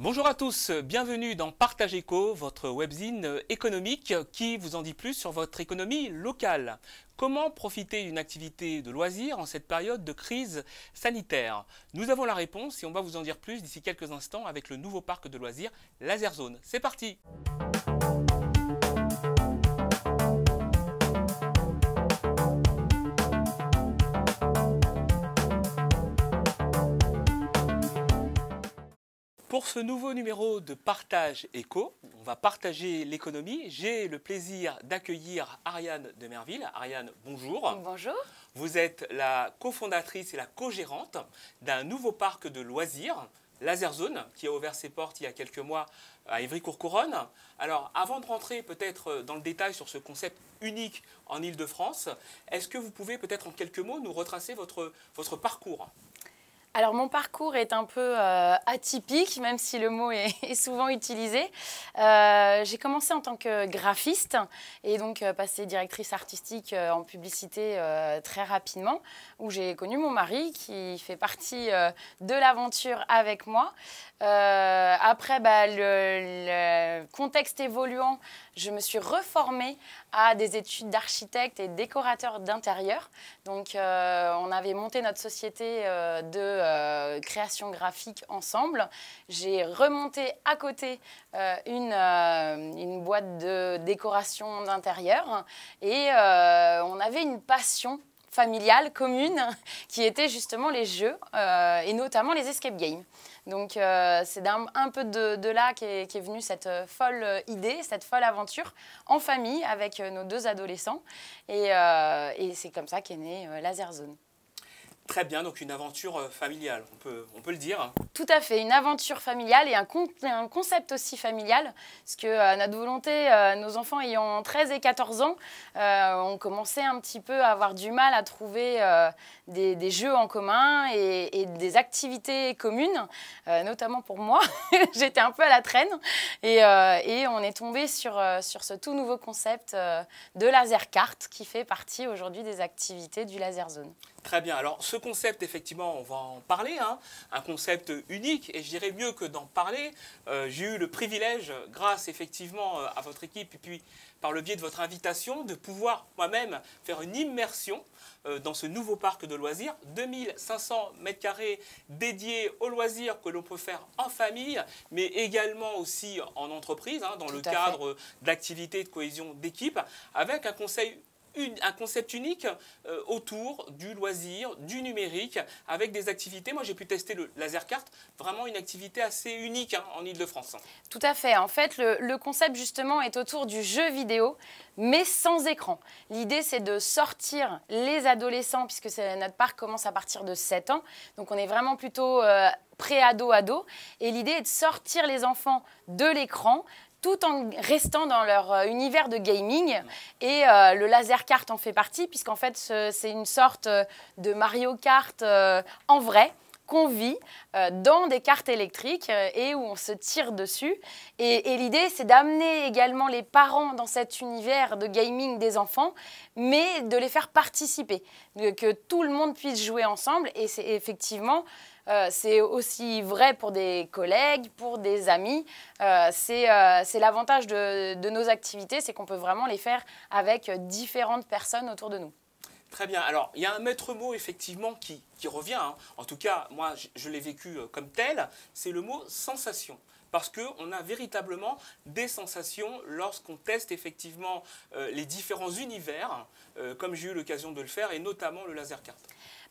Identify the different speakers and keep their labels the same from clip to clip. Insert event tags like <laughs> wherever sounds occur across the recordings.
Speaker 1: Bonjour à tous, bienvenue dans Partage Eco, votre webzine économique qui vous en dit plus sur votre économie locale. Comment profiter d'une activité de loisir en cette période de crise sanitaire Nous avons la réponse et on va vous en dire plus d'ici quelques instants avec le nouveau parc de loisirs Laser Zone. C'est parti! Pour ce nouveau numéro de Partage Éco, on va partager l'économie. J'ai le plaisir d'accueillir Ariane de Merville. Ariane, bonjour. Bonjour. Vous êtes la cofondatrice et la co-gérante d'un nouveau parc de loisirs, LaserZone, qui a ouvert ses portes il y a quelques mois à ivry courcouronne Alors, avant de rentrer peut-être dans le détail sur ce concept unique en Ile-de-France, est-ce que vous pouvez peut-être en quelques mots nous retracer votre, votre parcours
Speaker 2: alors mon parcours est un peu euh, atypique, même si le mot est, <laughs> souvent utilisé. Euh, j'ai commencé en tant que graphiste et donc euh, passé directrice artistique en publicité très rapidement, où j'ai connu mon mari qui fait partie de l'aventure avec moi. après, bah, le, contexte évoluant, je me suis reformée à des études d'architecte et décorateur d'intérieur. Donc euh, on avait monté notre société euh, de euh, création graphique ensemble. J'ai remonté à côté une, une boîte de décoration d'intérieur et on avait une passion familiale, commune, <laughs> qui étaient justement les jeux euh, et notamment les escape games. Donc euh, c'est un, peu de, là qu'est est venue cette euh, folle idée, cette folle aventure en famille avec nos deux adolescents. Et, et c'est comme ça qu'est née Laser Zone.
Speaker 1: Très bien, donc une aventure euh, familiale, on peut, le dire.
Speaker 2: Tout à fait, une aventure familiale et un, concept aussi familial, parce que notre volonté, euh, nos enfants ayant 13 et 14 ans, euh, ont commencé un petit peu à avoir du mal à trouver des, jeux en commun et, des activités communes, notamment pour moi, <laughs> j'étais un peu à la traîne, et, on est tombé sur, sur ce tout nouveau concept de laser carte qui fait partie aujourd'hui des activités du laser zone.
Speaker 1: Très bien. Alors, ce concept, effectivement, on va en parler. Hein. un concept unique, et je dirais mieux que d'en parler. Euh, j'ai eu le privilège, grâce effectivement euh, à votre équipe, et puis par le biais de votre invitation, de pouvoir moi-même faire une immersion euh, dans ce nouveau parc de loisirs. 2500 m2 dédiés aux loisirs que l'on peut faire en famille, mais également aussi en entreprise, hein, dans le cadre d'activités de cohésion d'équipe, avec un conseil un concept unique euh, autour du loisir, du numérique, avec des activités. Moi, j'ai pu tester le laser carte, vraiment une activité assez unique hein, en Ile-de-France.
Speaker 2: Tout à fait. En fait, le, concept, justement, est autour du jeu vidéo mais sans écran. L'idée, c'est de sortir les adolescents, puisque notre parc commence à partir de 7 ans. Donc, on est vraiment plutôt euh, pré-ado-ado. Et l'idée est de sortir les enfants de l'écran, tout en restant dans leur euh, univers de gaming. Et euh, le laser kart en fait partie, puisqu'en fait, c'est une sorte euh, de Mario Kart en vrai qu'on vit euh, dans des cartes électriques euh, et où on se tire dessus. Et, l'idée, c'est d'amener également les parents dans cet univers de gaming des enfants, mais de les faire participer, que tout le monde puisse jouer ensemble. Et c'est effectivement... Euh, c'est aussi vrai pour des collègues, pour des amis. c'est l'avantage de nos activités, c'est qu'on peut vraiment les faire avec différentes personnes autour de nous.
Speaker 1: Très bien. Alors, il y a un maître mot, effectivement, qui, qui revient. Hein. En tout cas, moi, je, l'ai vécu euh, comme tel. C'est le mot sensation parce qu'on a véritablement des sensations lorsqu'on teste effectivement euh, les différents univers, euh, comme j'ai eu l'occasion de le faire, et notamment le laser cart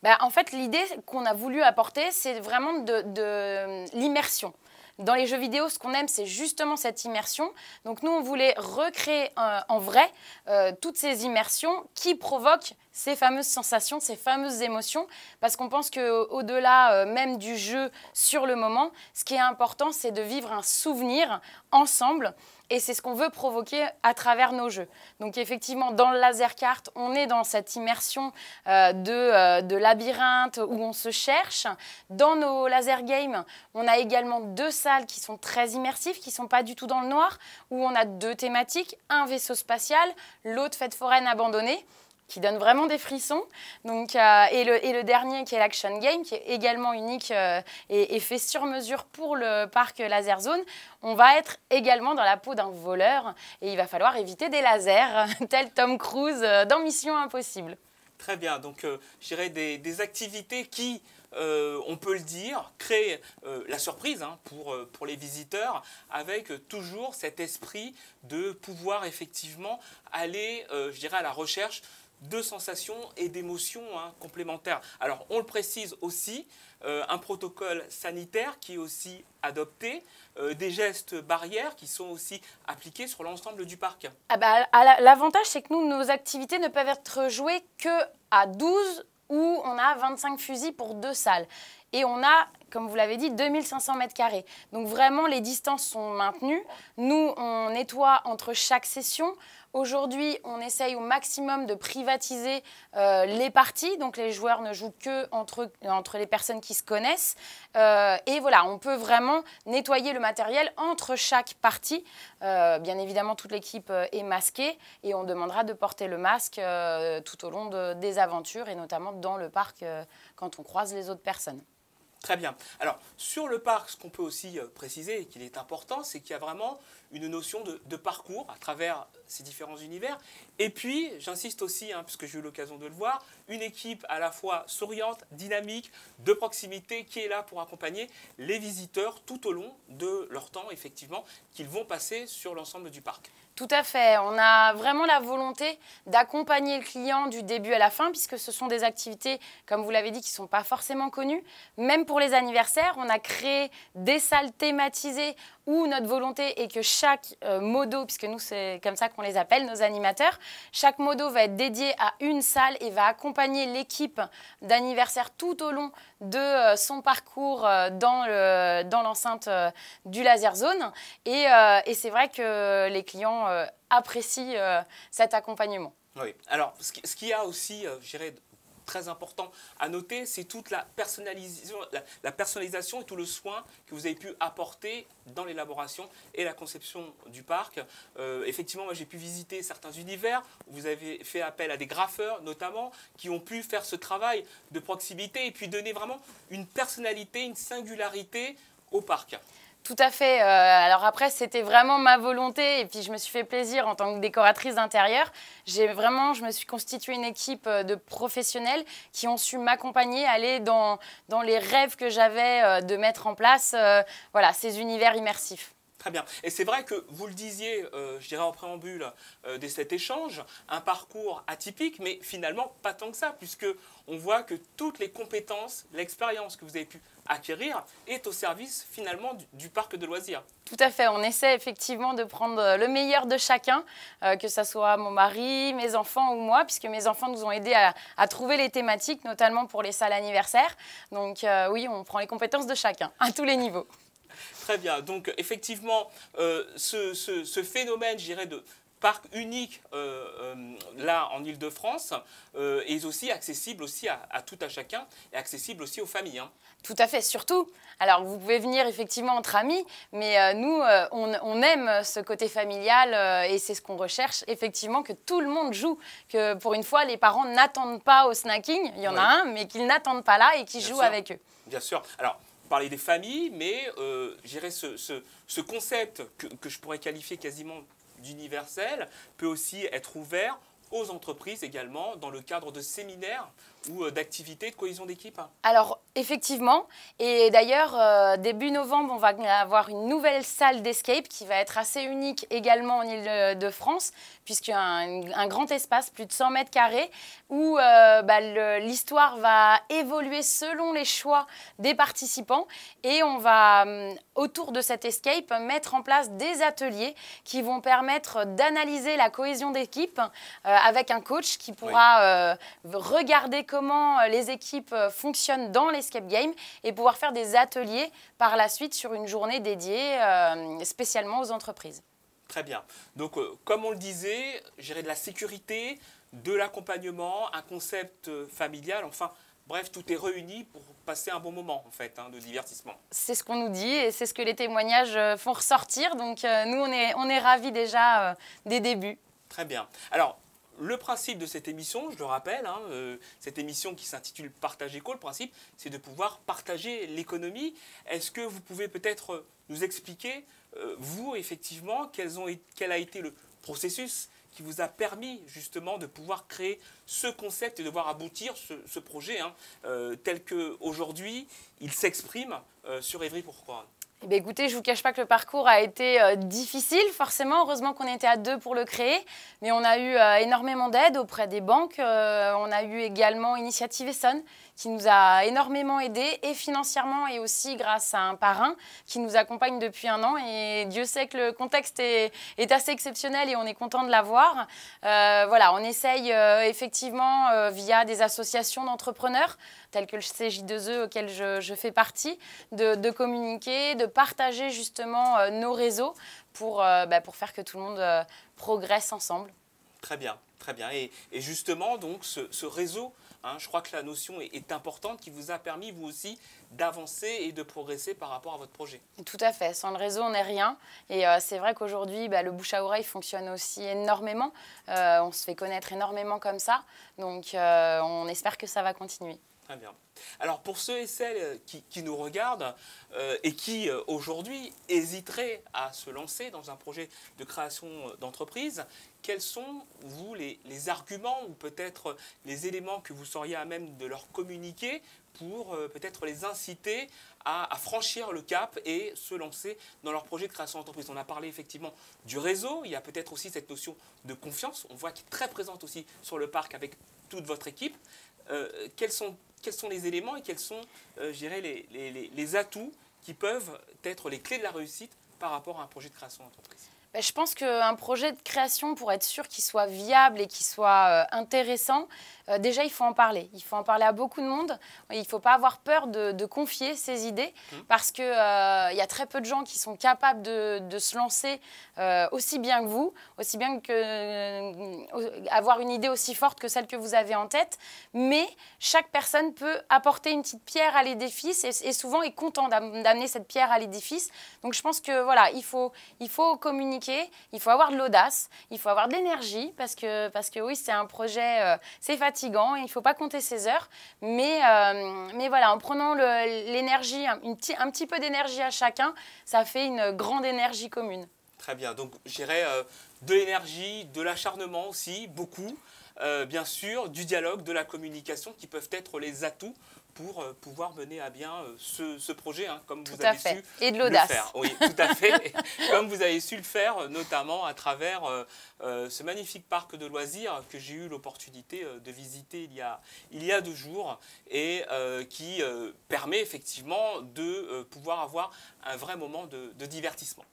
Speaker 2: bah, en fait, l'idée qu'on a voulu apporter, c'est vraiment de l'immersion. Dans les jeux vidéo, ce qu'on aime, c'est justement cette immersion. Donc nous, on voulait recréer euh, en vrai euh, toutes ces immersions qui provoquent ces fameuses sensations, ces fameuses émotions, parce qu'on pense qu'au-delà euh, même du jeu sur le moment, ce qui est important, c'est de vivre un souvenir ensemble et c'est ce qu'on veut provoquer à travers nos jeux. Donc effectivement, dans le laser cart, on est dans cette immersion euh, de, euh, de, labyrinthe où on se cherche. Dans nos laser games, on a également deux salles qui sont très immersives, qui ne sont pas du tout dans le noir, où on a deux thématiques, un vaisseau spatial, l'autre fête foraine abandonnée qui donne vraiment des frissons. Donc, euh, et, le, dernier qui est l'Action Game, qui est également unique euh, et, fait sur mesure pour le parc Laser Zone. On va être également dans la peau d'un voleur et il va falloir éviter des lasers, <laughs> tel Tom Cruise euh, dans Mission Impossible.
Speaker 1: Très bien, donc je dirais des, activités qui, on peut le dire, créent la surprise hein, pour, pour les visiteurs, avec toujours cet esprit de pouvoir effectivement aller, je dirais, à la recherche de sensations et d'émotions hein, complémentaires. Alors on le précise aussi, euh, un protocole sanitaire qui est aussi adopté, euh, des gestes barrières qui sont aussi appliqués sur l'ensemble du parc.
Speaker 2: Ah bah, L'avantage c'est que nous, nos activités ne peuvent être jouées que à 12 où on a 25 fusils pour deux salles. Et on a comme vous l'avez dit, 2500 mètres carrés. Donc vraiment, les distances sont maintenues. Nous, on nettoie entre chaque session. Aujourd'hui, on essaye au maximum de privatiser euh, les parties. Donc les joueurs ne jouent que entre, les personnes qui se connaissent. Euh, et voilà, on peut vraiment nettoyer le matériel entre chaque partie. Euh, bien évidemment, toute l'équipe est masquée et on demandera de porter le masque tout au long des aventures et notamment dans le parc quand on croise les autres personnes.
Speaker 1: Très bien. Alors, sur le parc, ce qu'on peut aussi euh, préciser et qu'il est important, c'est qu'il y a vraiment une notion de, parcours à travers ces différents univers. Et puis, j'insiste aussi, hein, puisque j'ai eu l'occasion de le voir, une équipe à la fois souriante, dynamique, de proximité, qui est là pour accompagner les visiteurs tout au long de leur temps, effectivement, qu'ils vont passer sur l'ensemble du parc.
Speaker 2: Tout à fait. On a vraiment la volonté d'accompagner le client du début à la fin, puisque ce sont des activités, comme vous l'avez dit, qui ne sont pas forcément connues. Même pour les anniversaires, on a créé des salles thématisées où notre volonté est que chaque euh, modo, puisque nous c'est comme ça qu'on les appelle, nos animateurs, chaque modo va être dédié à une salle et va accompagner l'équipe d'anniversaire tout au long de euh, son parcours euh, dans l'enceinte le, dans du Laser Zone. Et, et c'est vrai que les clients apprécient cet accompagnement.
Speaker 1: Oui, alors ce qu'il y a aussi, je dirais, très important à noter, c'est toute la personnalisation, et tout le soin que vous avez pu apporter dans l'élaboration et la conception du parc. Euh, effectivement, moi j'ai pu visiter certains univers, vous avez fait appel à des graffeurs notamment, qui ont pu faire ce travail de proximité et puis donner vraiment une personnalité, une singularité au parc.
Speaker 2: Tout à fait. Euh, alors après, c'était vraiment ma volonté et puis je me suis fait plaisir en tant que décoratrice d'intérieur. J'ai vraiment, je me suis constituée une équipe euh, de professionnels qui ont su m'accompagner, aller dans, dans les rêves que j'avais euh, de mettre en place voilà, ces univers
Speaker 1: immersifs. Très bien. Et c'est vrai que vous le disiez, je dirais en préambule de cet échange, un parcours atypique, mais finalement pas tant que ça, puisque on voit que toutes les compétences, l'expérience que vous avez pu acquérir est au service finalement du, parc de loisirs.
Speaker 2: Tout à fait, on essaie effectivement de prendre euh, le meilleur de chacun, euh, que ce soit mon mari, mes enfants ou moi, puisque mes enfants nous ont aidés à, trouver les thématiques, notamment pour les salles anniversaires. Donc euh, oui, on prend les compétences de chacun,
Speaker 1: à tous les niveaux. Très bien. Donc, effectivement, ce, phénomène, j'irais de, parc unique euh, euh, là en Ile-de-France euh, est aussi accessible aussi à, tout à chacun et accessible aussi aux familles. Hein.
Speaker 2: Tout à fait, surtout. Alors vous pouvez venir effectivement entre amis, mais nous on, aime ce côté familial et c'est ce qu'on recherche effectivement que tout le monde joue, que pour une fois les parents n'attendent pas au snacking, il y en a un, mais qu'ils n'attendent pas là et qu'ils jouent avec eux.
Speaker 1: Bien sûr. Alors parler des familles, mais euh, ce, ce, concept que, je pourrais qualifier quasiment d'universel peut aussi être ouvert aux entreprises également dans le cadre de séminaires ou euh, d'activités de cohésion d'équipe
Speaker 2: Alors effectivement, et d'ailleurs euh, début novembre, on va avoir une nouvelle salle d'escape qui va être assez unique également en Ile-de-France, puisqu'il y a un, grand espace, plus de 100 mètres carrés, où euh, bah, l'histoire va évoluer selon les choix des participants, et on va hum, autour de cette escape mettre en place des ateliers qui vont permettre d'analyser la cohésion d'équipe euh, avec un coach qui pourra euh, regarder comment euh, les équipes fonctionnent dans l'escape game et pouvoir faire des ateliers par la suite sur une journée dédiée spécialement aux entreprises.
Speaker 1: Très bien. Donc, comme on le disait, gérer de la sécurité, de l'accompagnement, un concept familial, enfin, bref, tout est réuni pour passer un bon moment, en fait, hein, de divertissement.
Speaker 2: C'est ce qu'on nous dit et c'est ce que les témoignages font ressortir. Donc, nous, on est, on est ravis déjà des débuts.
Speaker 1: Très bien. Alors, le principe de cette émission, je le rappelle, hein, euh, cette émission qui s'intitule Partage Éco, le principe, c'est de pouvoir partager l'économie. Est-ce que vous pouvez peut-être nous expliquer, euh, vous, effectivement, quel a été le processus qui vous a permis justement de pouvoir créer ce concept et de voir aboutir ce, projet hein, euh, tel qu'aujourd'hui il s'exprime sur Evry pour
Speaker 2: eh ben, écoutez, je ne vous cache pas que le parcours a été euh, difficile, forcément. Heureusement qu'on était à deux pour le créer. Mais on a eu euh, énormément d'aide auprès des banques. Euh, on a eu également Initiative Essonne qui nous a énormément aidés, et financièrement, et aussi grâce à un parrain qui nous accompagne depuis un an. Et Dieu sait que le contexte est, assez exceptionnel et on est content de l'avoir. Euh, voilà, on essaye euh, effectivement euh, via des associations d'entrepreneurs, telles que le CJ2E auquel je, fais partie, de, communiquer, de partager justement nos réseaux pour, bah, pour faire que tout le monde progresse ensemble.
Speaker 1: Très bien, très bien. Et, justement, donc, ce, ce réseau Hein. je crois que la notion est, importante, qui vous a permis, vous aussi, d'avancer et de progresser par rapport à votre projet.
Speaker 2: Tout à fait. Sans le réseau, on n'est rien. Et euh, c'est vrai qu'aujourd'hui, bah, le bouche à oreille fonctionne aussi énormément. Euh, on se fait connaître énormément comme ça. Donc, euh, on espère que ça va continuer.
Speaker 1: Très bien. Alors pour ceux et celles qui, nous regardent et qui aujourd'hui hésiteraient à se lancer dans un projet de création d'entreprise, quels sont, vous, les, arguments ou peut-être les éléments que vous seriez à même de leur communiquer pour euh, peut-être les inciter à, franchir le cap et se lancer dans leur projet de création d'entreprise. On a parlé effectivement du réseau, il y a peut-être aussi cette notion de confiance, on voit qu'elle est très présente aussi sur le parc avec toute votre équipe. Euh, quels, sont, quels sont les éléments et quels sont, euh, je dirais, les atouts qui peuvent être les clés de la réussite par rapport à un projet de création d'entreprise
Speaker 2: bah, je pense qu'un projet de création, pour être sûr qu'il soit viable et qu'il soit euh, intéressant, euh, déjà, il faut en parler. Il faut en parler à beaucoup de monde. Il ne faut pas avoir peur de, confier ses idées mmh. parce qu'il euh, il y a très peu de gens qui sont capables de, se lancer euh, aussi bien que vous, aussi bien que avoir une idée aussi forte que celle que vous avez en tête. Mais chaque personne peut apporter une petite pierre à l'édifice et, souvent est content d'amener cette pierre à l'édifice. Donc, je pense que voilà, il faut, il faut communiquer, il faut avoir de l'audace, il faut avoir de l'énergie parce que, parce que oui, c'est un projet, c'est fatigant il ne faut pas compter ses heures. Mais, euh, voilà, en prenant l'énergie, un, petit peu d'énergie à chacun, ça fait une grande énergie commune.
Speaker 1: Très bien. Donc, j'irai euh, de l'énergie, de l'acharnement aussi, beaucoup. Euh, bien sûr, du dialogue, de la communication qui peuvent être les atouts pour euh, pouvoir mener à bien euh, ce, projet, hein, comme vous avez su Et de le faire. Oui, tout à fait. comme vous avez su le faire, euh, notamment à travers ce magnifique parc de loisirs que j'ai eu l'opportunité de visiter il y, a, il y a deux jours et qui permet effectivement de pouvoir avoir un vrai moment de divertissement.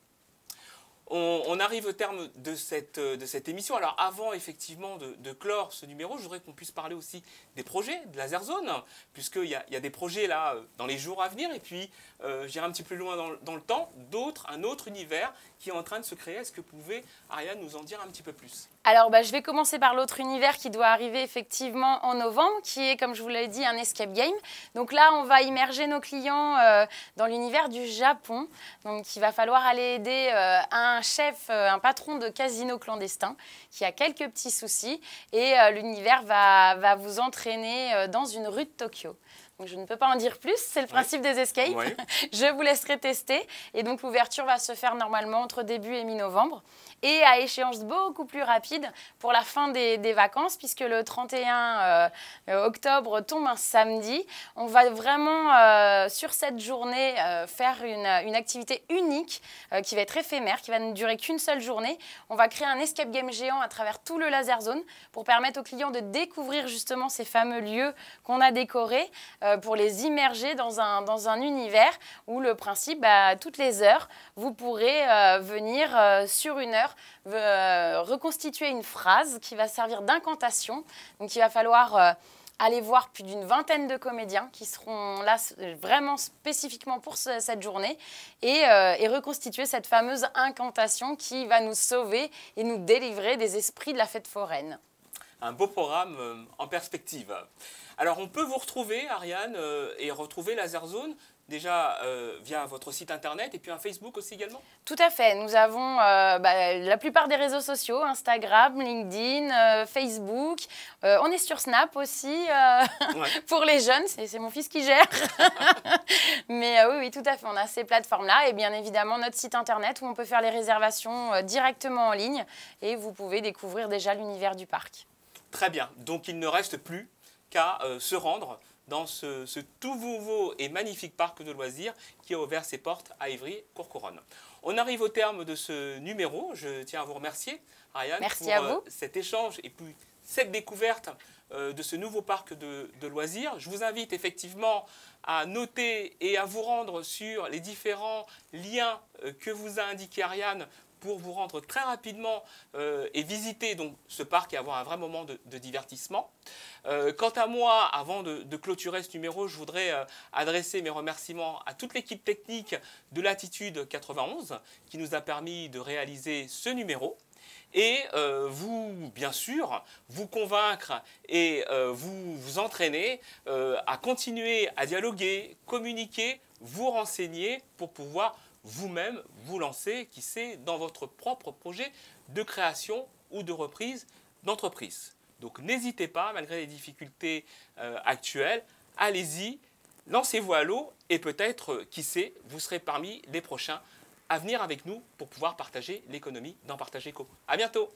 Speaker 1: On, arrive au terme de cette, euh, émission. Alors avant effectivement de, clore ce numéro, je voudrais qu'on puisse parler aussi des projets de la Zerzone, puisqu'il y a, des projets là euh, dans les jours à venir, et puis euh, j'irai un petit peu plus loin dans, le temps, d'autres, un autre univers qui est en train de se créer. Est-ce que pouvait pouvez, Ariane, nous en dire un petit peu plus
Speaker 2: alors, bah, je vais commencer par l'autre univers qui doit arriver effectivement en novembre, qui est, comme je vous l'ai dit, un escape game. Donc là, on va immerger nos clients euh, dans l'univers du Japon. Donc, il va falloir aller aider euh, un chef, euh, un patron de casino clandestin qui a quelques petits soucis. Et l'univers va, vous entraîner dans une rue de Tokyo. Donc, je ne peux pas en dire plus, c'est le principe des escapes. <laughs> je vous laisserai tester. Et donc l'ouverture va se faire normalement entre début et mi-novembre et à échéance beaucoup plus rapide pour la fin des, vacances, puisque le 31 euh, euh, octobre tombe un samedi. On va vraiment, euh, sur cette journée, faire une, activité unique qui va être éphémère, qui va ne durer qu'une seule journée. On va créer un escape game géant à travers tout le laser zone pour permettre aux clients de découvrir justement ces fameux lieux qu'on a décorés, pour les immerger dans un, dans un univers où le principe, bah, toutes les heures, vous pourrez venir sur une heure euh, reconstituer une phrase qui va servir d'incantation. Donc il va falloir euh, aller voir plus d'une vingtaine de comédiens qui seront là vraiment spécifiquement pour cette journée euh, et, reconstituer cette fameuse incantation qui va nous sauver et nous délivrer des esprits de la fête foraine.
Speaker 1: Un beau programme en perspective. Alors on peut vous retrouver, Ariane, et retrouver la déjà euh, via votre site internet et puis un Facebook aussi également
Speaker 2: Tout à fait. Nous avons euh, bah, la plupart des réseaux sociaux, Instagram, LinkedIn, euh, Facebook. on est sur Snap aussi <laughs> pour les jeunes, c'est mon fils qui gère. <laughs> Mais oui, oui, tout à fait, on a ces plateformes-là et bien évidemment notre site internet où on peut faire les réservations directement en ligne et vous pouvez découvrir déjà l'univers du parc.
Speaker 1: Très bien, donc il ne reste plus qu'à se rendre dans ce, tout nouveau et magnifique parc de loisirs qui a ouvert ses portes à Ivry-Courcouronne. On arrive au terme de ce numéro. Je tiens à vous remercier, Ariane pour euh, cet échange et puis cette découverte euh, de ce nouveau parc de, de, loisirs. Je vous invite effectivement à noter et à vous rendre sur les différents liens euh, que vous a indiqué Ariane pour vous rendre très rapidement euh, et visiter donc, ce parc et avoir un vrai moment de, divertissement. Euh, quant à moi, avant de, clôturer ce numéro, je voudrais euh, adresser mes remerciements à toute l'équipe technique de Latitude 91 qui nous a permis de réaliser ce numéro et vous, bien sûr, vous convaincre et vous vous entraîner à continuer à dialoguer, communiquer, vous renseigner pour pouvoir vous-même vous lancer, qui sait, dans votre propre projet de création ou de reprise d'entreprise. Donc n'hésitez pas, malgré les difficultés euh, actuelles, allez-y, lancez-vous à l'eau et peut-être, euh, qui sait, vous serez parmi les prochains à venir avec nous pour pouvoir partager l'économie dans Partage Éco. À bientôt!